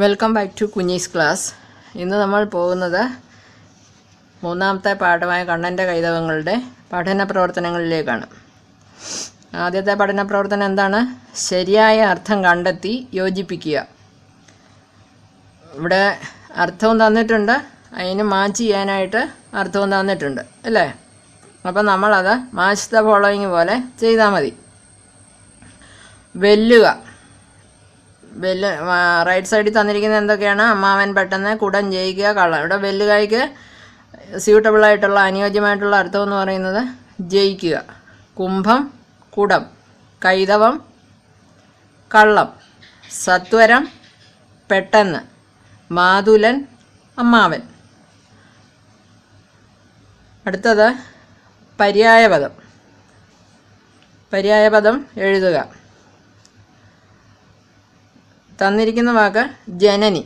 welcome back to Kunjis class ഇന്ന് നമ്മൾ പോകുന്നത് മൂന്നാമത്തെ പാഠമായ കണ്ണൻ്റെ കൈതവങ്ങളുടെ പഠന പ്രവർത്തനങ്ങളിലേക്കാണ് ആദ്യത്തെ പഠന പ്രവർത്തനം എന്താണ് ശരിയായ അർത്ഥം കണ്ടെത്തി യോജിപ്പിക്കുക ഇവിടെ അർത്ഥവും തന്നിട്ടുണ്ട് അതിന് മാച്ച് ചെയ്യാനായിട്ട് അർത്ഥവും തന്നിട്ടുണ്ട് അല്ലേ അപ്പം നമ്മളത് മാച്ച് ദ ഫോളോയിങ് പോലെ ചെയ്താൽ മതി വെല്ലുക വെല്ല് റൈറ്റ് സൈഡിൽ തന്നിരിക്കുന്നത് എന്തൊക്കെയാണ് അമ്മാവൻ പെട്ടെന്ന് കുടം ജയിക്കുക കള്ള ഇവിടെ വെല്ലുകായ്ക്ക് സ്യൂട്ടബിളായിട്ടുള്ള അനുയോജ്യമായിട്ടുള്ള അർത്ഥം എന്ന് പറയുന്നത് ജയിക്കുക കുംഭം കുടം കൈതവം കള്ളം സത്വരം പെട്ടെന്ന് മാതുലൻ അമ്മാവൻ അടുത്തത് പര്യായപദം പര്യായപദം എഴുതുക തന്നിരിക്കുന്ന വാക്ക് ജനനി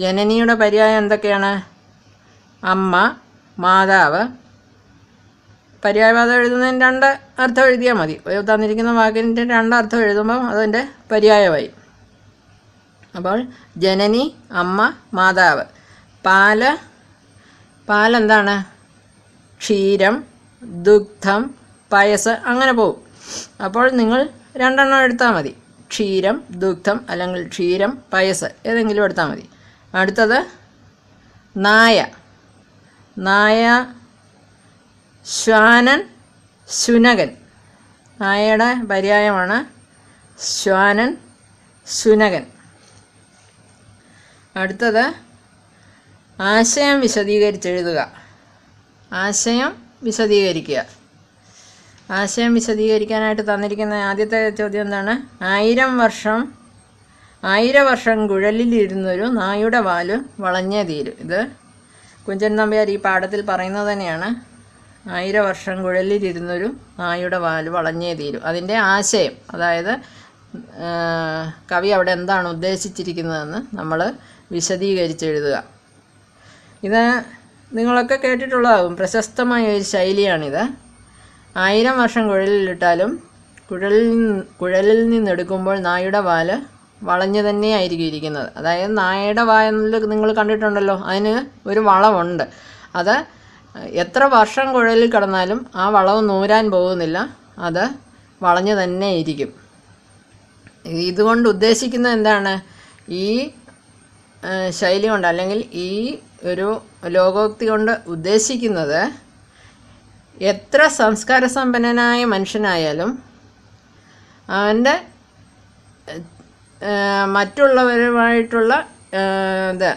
ജനനിയുടെ പര്യായം എന്തൊക്കെയാണ് അമ്മ മാതാവ് പര്യായവാദം എഴുതുന്നതിന് രണ്ട് അർത്ഥം എഴുതിയാൽ മതി തന്നിരിക്കുന്ന വാക്കിൻ്റെ രണ്ട് അർത്ഥം എഴുതുമ്പോൾ അതിൻ്റെ പര്യായമായി അപ്പോൾ ജനനി അമ്മ മാതാവ് പാല് പാലെന്താണ് ക്ഷീരം ദുഗ്ധം പായസ് അങ്ങനെ പോവും അപ്പോൾ നിങ്ങൾ രണ്ടെണ്ണം എടുത്താൽ മതി ക്ഷീരം ദുഗ്ധം അല്ലെങ്കിൽ ക്ഷീരം പയസ് ഏതെങ്കിലും എടുത്താൽ മതി അടുത്തത് നായ നായ ശ്വാനൻ ശുനകൻ നായയുടെ പര്യായമാണ് ശ്വാനൻ ശുനകൻ അടുത്തത് ആശയം വിശദീകരിച്ചെഴുതുക ആശയം വിശദീകരിക്കുക ആശയം വിശദീകരിക്കാനായിട്ട് തന്നിരിക്കുന്ന ആദ്യത്തെ ചോദ്യം എന്താണ് ആയിരം വർഷം ആയിരം വർഷം കുഴലിലിരുന്നൊരു നായുടെ വാല് വളഞ്ഞേ തീരും ഇത് കുഞ്ചൻ നമ്പ്യാർ ഈ പാഠത്തിൽ പറയുന്നത് തന്നെയാണ് ആയിരം വർഷം കുഴലിലിരുന്നൊരു നായുടെ വാല് വളഞ്ഞേ തീരും അതിൻ്റെ ആശയം അതായത് കവി അവിടെ എന്താണ് ഉദ്ദേശിച്ചിരിക്കുന്നതെന്ന് നമ്മൾ വിശദീകരിച്ചെഴുതുക ഇത് നിങ്ങളൊക്കെ കേട്ടിട്ടുള്ളതാകും പ്രശസ്തമായ ഒരു ശൈലിയാണിത് ആയിരം വർഷം കുഴലിലിട്ടാലും കുഴലിൽ കുഴലിൽ നിന്നെടുക്കുമ്പോൾ നായയുടെ വാല് വളഞ്ഞു ആയിരിക്കും ഇരിക്കുന്നത് അതായത് നായയുടെ വായെന്നിൽ നിങ്ങൾ കണ്ടിട്ടുണ്ടല്ലോ അതിന് ഒരു വളവുണ്ട് അത് എത്ര വർഷം കുഴലിൽ കിടന്നാലും ആ വളവ് നൂരാൻ പോകുന്നില്ല അത് വളഞ്ഞു തന്നെ ഇരിക്കും ഇതുകൊണ്ട് ഉദ്ദേശിക്കുന്നത് എന്താണ് ഈ ശൈലി കൊണ്ട് അല്ലെങ്കിൽ ഈ ഒരു ലോകോക്തി കൊണ്ട് ഉദ്ദേശിക്കുന്നത് എത്ര സംസ്കാര സമ്പന്നനായ മനുഷ്യനായാലും അവൻ്റെ മറ്റുള്ളവരുമായിട്ടുള്ള ഇത്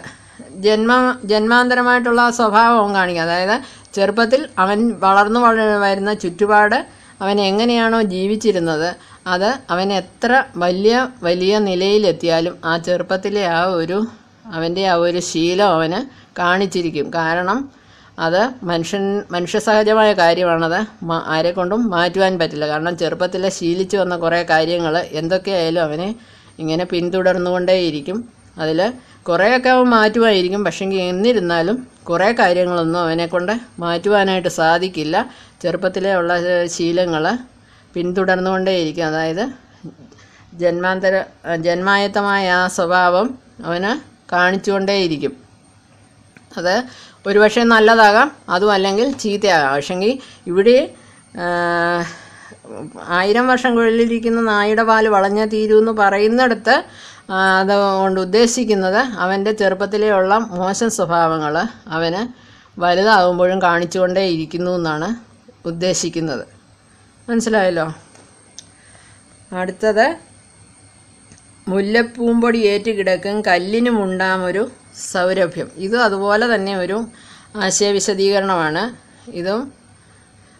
ജന്മ ജന്മാന്തരമായിട്ടുള്ള സ്വഭാവം കാണിക്കുക അതായത് ചെറുപ്പത്തിൽ അവൻ വളർന്നു വരുന്ന ചുറ്റുപാട് അവൻ എങ്ങനെയാണോ ജീവിച്ചിരുന്നത് അത് അവൻ എത്ര വലിയ വലിയ നിലയിലെത്തിയാലും ആ ചെറുപ്പത്തിലെ ആ ഒരു അവൻ്റെ ആ ഒരു ശീലം അവന് കാണിച്ചിരിക്കും കാരണം അത് മനുഷ്യൻ മനുഷ്യസഹജമായ കാര്യമാണത് ആരെക്കൊണ്ടും മാറ്റുവാൻ പറ്റില്ല കാരണം ചെറുപ്പത്തിലെ ശീലിച്ചു വന്ന കുറേ കാര്യങ്ങൾ എന്തൊക്കെയായാലും അവനെ ഇങ്ങനെ പിന്തുടർന്നുകൊണ്ടേയിരിക്കും അതിൽ കുറേയൊക്കെ അവൻ മാറ്റുമായിരിക്കും പക്ഷെങ്കിൽ എന്നിരുന്നാലും കുറേ കാര്യങ്ങളൊന്നും അവനെക്കൊണ്ട് മാറ്റുവാനായിട്ട് സാധിക്കില്ല ചെറുപ്പത്തിലെ ഉള്ള ശീലങ്ങൾ പിന്തുടർന്നുകൊണ്ടേയിരിക്കും അതായത് ജന്മാന്തര ജന്മായത്തമായ ആ സ്വഭാവം അവന് കാണിച്ചുകൊണ്ടേയിരിക്കും അത് ഒരുപക്ഷെ നല്ലതാകാം അതും അല്ലെങ്കിൽ ചീത്തയാകാം പക്ഷെങ്കിൽ ഇവിടെ ആയിരം വർഷം കൊള്ളിലിരിക്കുന്ന നായുടെ പാല് വളഞ്ഞ തീരൂ എന്ന് പറയുന്നിടത്ത് അതുകൊണ്ട് ഉദ്ദേശിക്കുന്നത് അവൻ്റെ ഉള്ള മോശം സ്വഭാവങ്ങൾ അവന് വലുതാകുമ്പോഴും കാണിച്ചുകൊണ്ടേ ഇരിക്കുന്നു എന്നാണ് ഉദ്ദേശിക്കുന്നത് മനസ്സിലായല്ലോ അടുത്തത് മുല്ലപ്പൂമ്പൊടി ഏറ്റുകിടക്കും കല്ലിനുമുണ്ടാമൊരു സൗരഭ്യം ഇതും അതുപോലെ തന്നെ ഒരു ആശയ വിശദീകരണമാണ് ഇതും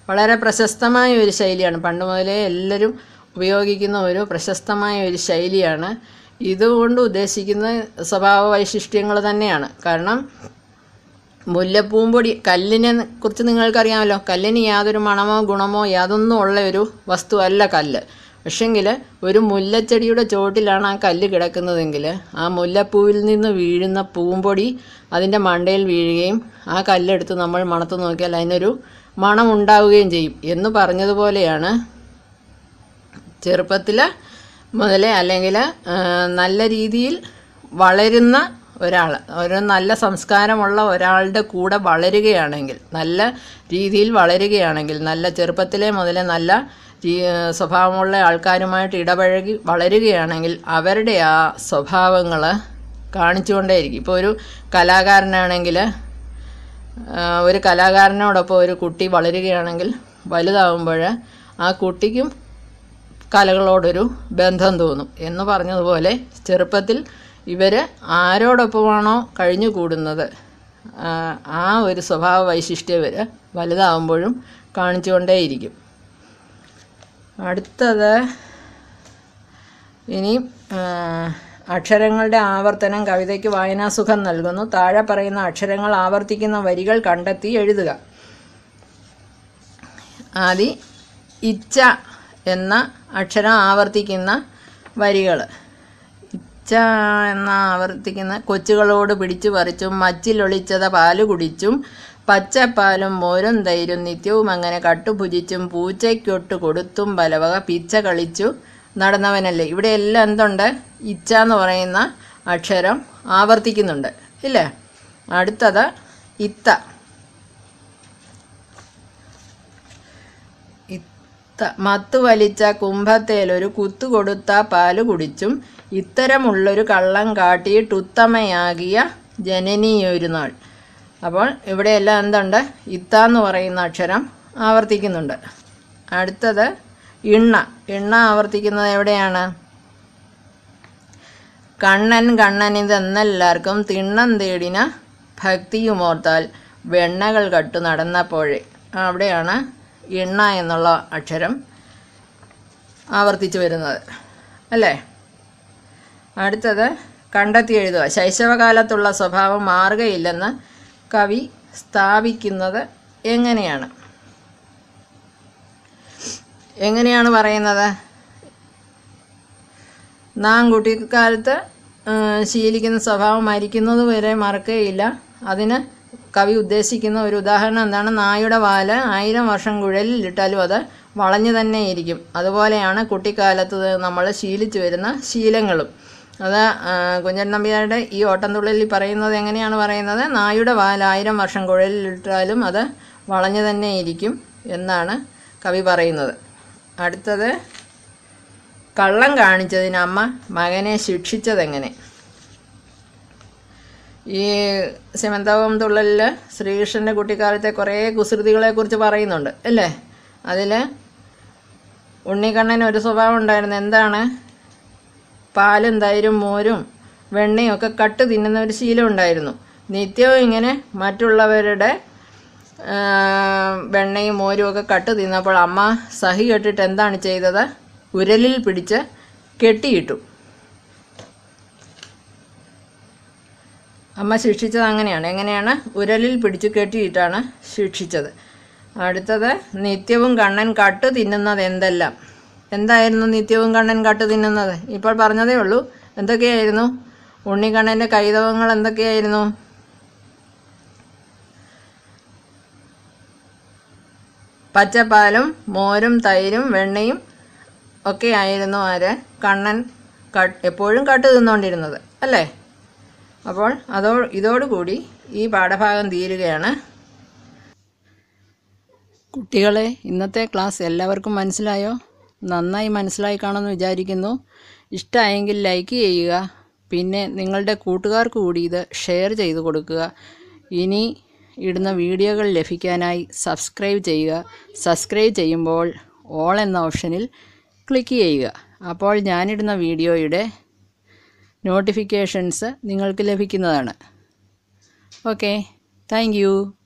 വളരെ പ്രശസ്തമായ ഒരു ശൈലിയാണ് പണ്ട് മുതലേ എല്ലാവരും ഉപയോഗിക്കുന്ന ഒരു പ്രശസ്തമായ ഒരു ശൈലിയാണ് ഇതുകൊണ്ട് ഉദ്ദേശിക്കുന്ന സ്വഭാവ വൈശിഷ്ട്യങ്ങൾ തന്നെയാണ് കാരണം മുല്ലപ്പൂമ്പൊടി കല്ലിനെ കുറിച്ച് നിങ്ങൾക്കറിയാമല്ലോ കല്ലിന് യാതൊരു മണമോ ഗുണമോ യാതൊന്നും ഉള്ള ഒരു വസ്തുവല്ല കല്ല് പക്ഷേങ്കിൽ ഒരു മുല്ലച്ചെടിയുടെ ചോട്ടിലാണ് ആ കല്ല് കിടക്കുന്നതെങ്കിൽ ആ മുല്ലപ്പൂവിൽ നിന്ന് വീഴുന്ന പൂമ്പൊടി അതിൻ്റെ മണ്ടയിൽ വീഴുകയും ആ കല്ലെടുത്ത് നമ്മൾ മണത്ത് നോക്കിയാൽ അതിനൊരു മണം ഉണ്ടാവുകയും ചെയ്യും എന്ന് പറഞ്ഞതുപോലെയാണ് ചെറുപ്പത്തിൽ മുതലേ അല്ലെങ്കിൽ നല്ല രീതിയിൽ വളരുന്ന ഒരാൾ ഒരു നല്ല സംസ്കാരമുള്ള ഒരാളുടെ കൂടെ വളരുകയാണെങ്കിൽ നല്ല രീതിയിൽ വളരുകയാണെങ്കിൽ നല്ല ചെറുപ്പത്തിലെ മുതലേ നല്ല സ്വഭാവമുള്ള ആൾക്കാരുമായിട്ട് ഇടപഴകി വളരുകയാണെങ്കിൽ അവരുടെ ആ സ്വഭാവങ്ങൾ കാണിച്ചുകൊണ്ടേയിരിക്കും ഇപ്പോൾ ഒരു കലാകാരനാണെങ്കിൽ ഒരു കലാകാരനോടൊപ്പം ഒരു കുട്ടി വളരുകയാണെങ്കിൽ വലുതാവുമ്പോൾ ആ കുട്ടിക്കും കലകളോടൊരു ബന്ധം തോന്നും എന്ന് പറഞ്ഞതുപോലെ ചെറുപ്പത്തിൽ ഇവർ ആരോടൊപ്പമാണോ കഴിഞ്ഞു കൂടുന്നത് ആ ഒരു സ്വഭാവ വൈശിഷ്ട്യം ഇവർ വലുതാവുമ്പോഴും കാണിച്ചുകൊണ്ടേയിരിക്കും അടുത്തത് ഇനി അക്ഷരങ്ങളുടെ ആവർത്തനം കവിതയ്ക്ക് വായനാസുഖം നൽകുന്നു താഴെ പറയുന്ന അക്ഷരങ്ങൾ ആവർത്തിക്കുന്ന വരികൾ കണ്ടെത്തി എഴുതുക ആദി ഇച്ച എന്ന അക്ഷരം ആവർത്തിക്കുന്ന വരികൾ ഇച്ച എന്ന ആവർത്തിക്കുന്ന കൊച്ചുകളോട് പിടിച്ചു പറിച്ചും മച്ചിലൊളിച്ചത പാല് കുടിച്ചും പച്ചപ്പാലും മോരും തൈരും നിത്യവും അങ്ങനെ കട്ടുഭുജിച്ചും പൂച്ചയ്ക്കൊട്ട് കൊടുത്തും പലവക പിച്ച കളിച്ചു നടന്നവനല്ലേ ഇവിടെ എല്ലാം എന്തുണ്ട് ഇച്ച എന്ന് പറയുന്ന അക്ഷരം ആവർത്തിക്കുന്നുണ്ട് ഇല്ലേ അടുത്തത് ഇത്ത ഇത്ത മത്ത് വലിച്ച കുംഭത്തേലൊരു കുത്തു കൊടുത്ത പാല് കുടിച്ചും ഇത്തരമുള്ളൊരു കള്ളം കാട്ടിയിട്ടുത്തമയാകിയ ജനനീയൊരു നാൾ അപ്പോൾ ഇവിടെയെല്ലാം എന്തുണ്ട് ഇത്ത എന്ന് പറയുന്ന അക്ഷരം ആവർത്തിക്കുന്നുണ്ട് അടുത്തത് ഇണ്ണ ഇണ്ണ ആവർത്തിക്കുന്നത് എവിടെയാണ് കണ്ണൻ കണ്ണൻ ഇതെന്നെല്ലാവർക്കും തിണ്ണം തേടിന ഭക്തിയുമോർത്താൽ വെണ്ണകൾ കട്ടു നടന്നപ്പോഴേ അവിടെയാണ് ഇണ്ണ എന്നുള്ള അക്ഷരം ആവർത്തിച്ചു വരുന്നത് അല്ലേ അടുത്തത് കണ്ടെത്തി എഴുതുക ശൈശവകാലത്തുള്ള സ്വഭാവം മാറുകയില്ലെന്ന് കവി സ്ഥാപിക്കുന്നത് എങ്ങനെയാണ് എങ്ങനെയാണ് പറയുന്നത് നാം കുട്ടിക്കാലത്ത് ശീലിക്കുന്ന സ്വഭാവം മരിക്കുന്നത് വരെ മറക്കുകയില്ല അതിന് കവി ഉദ്ദേശിക്കുന്ന ഒരു ഉദാഹരണം എന്താണ് നായുടെ വാല് ആയിരം വർഷം കുഴലിലിട്ടാലും അത് വളഞ്ഞു തന്നെ ഇരിക്കും അതുപോലെയാണ് കുട്ടിക്കാലത്ത് നമ്മൾ ശീലിച്ചു വരുന്ന ശീലങ്ങളും അത് കുഞ്ഞൻ നമ്പ്യാരുടെ ഈ ഓട്ടംതുള്ളലിൽ പറയുന്നത് എങ്ങനെയാണ് പറയുന്നത് നായുടെ വാൽ ആയിരം വർഷം കുഴലിലിട്ടാലും അത് വളഞ്ഞു തന്നെ ഇരിക്കും എന്നാണ് കവി പറയുന്നത് അടുത്തത് കള്ളം കാണിച്ചതിന് അമ്മ മകനെ ശിക്ഷിച്ചതെങ്ങനെ ഈ സിമന്തവം തുള്ളലിൽ ശ്രീകൃഷ്ണൻ്റെ കുട്ടിക്കാലത്തെ കുറേ കുസൃതികളെക്കുറിച്ച് പറയുന്നുണ്ട് അല്ലേ അതിൽ ഉണ്ണിക്കണ്ണന് ഒരു സ്വഭാവം ഉണ്ടായിരുന്നു എന്താണ് പാലെന്തായാലും മോരും വെണ്ണയും ഒക്കെ കട്ട് തിന്നുന്ന ഒരു ശീലം ഉണ്ടായിരുന്നു നിത്യവും ഇങ്ങനെ മറ്റുള്ളവരുടെ വെണ്ണയും മോരും ഒക്കെ കട്ട് തിന്നപ്പോൾ അമ്മ സഹി കെട്ടിട്ട് എന്താണ് ചെയ്തത് ഉരലിൽ പിടിച്ച് കെട്ടിയിട്ടു അമ്മ ശിക്ഷിച്ചത് അങ്ങനെയാണ് എങ്ങനെയാണ് ഉരലിൽ പിടിച്ച് കെട്ടിയിട്ടാണ് ശിക്ഷിച്ചത് അടുത്തത് നിത്യവും കണ്ണൻ കട്ട് തിന്നുന്നത് എന്തെല്ലാം എന്തായിരുന്നു നിത്യവും കണ്ണൻ കാട്ടു തിന്നുന്നത് ഇപ്പോൾ പറഞ്ഞതേ ഉള്ളൂ എന്തൊക്കെയായിരുന്നു ഉണ്ണിക്കണ്ണൻ്റെ കൈതവങ്ങൾ എന്തൊക്കെയായിരുന്നു പച്ചപ്പാലും മോരും തൈരും വെണ്ണയും ഒക്കെ ആയിരുന്നു ആര് കണ്ണൻ എപ്പോഴും കട്ടു തിന്നുകൊണ്ടിരുന്നത് അല്ലേ അപ്പോൾ അതോ ഇതോടുകൂടി ഈ പാഠഭാഗം തീരുകയാണ് കുട്ടികളെ ഇന്നത്തെ ക്ലാസ് എല്ലാവർക്കും മനസ്സിലായോ നന്നായി മനസ്സിലായി കാണുമെന്ന് വിചാരിക്കുന്നു ഇഷ്ടമായെങ്കിൽ ലൈക്ക് ചെയ്യുക പിന്നെ നിങ്ങളുടെ കൂട്ടുകാർക്ക് കൂടി ഇത് ഷെയർ ചെയ്ത് കൊടുക്കുക ഇനി ഇടുന്ന വീഡിയോകൾ ലഭിക്കാനായി സബ്സ്ക്രൈബ് ചെയ്യുക സബ്സ്ക്രൈബ് ചെയ്യുമ്പോൾ ഓൾ എന്ന ഓപ്ഷനിൽ ക്ലിക്ക് ചെയ്യുക അപ്പോൾ ഞാനിടുന്ന വീഡിയോയുടെ നോട്ടിഫിക്കേഷൻസ് നിങ്ങൾക്ക് ലഭിക്കുന്നതാണ് ഓക്കെ താങ്ക്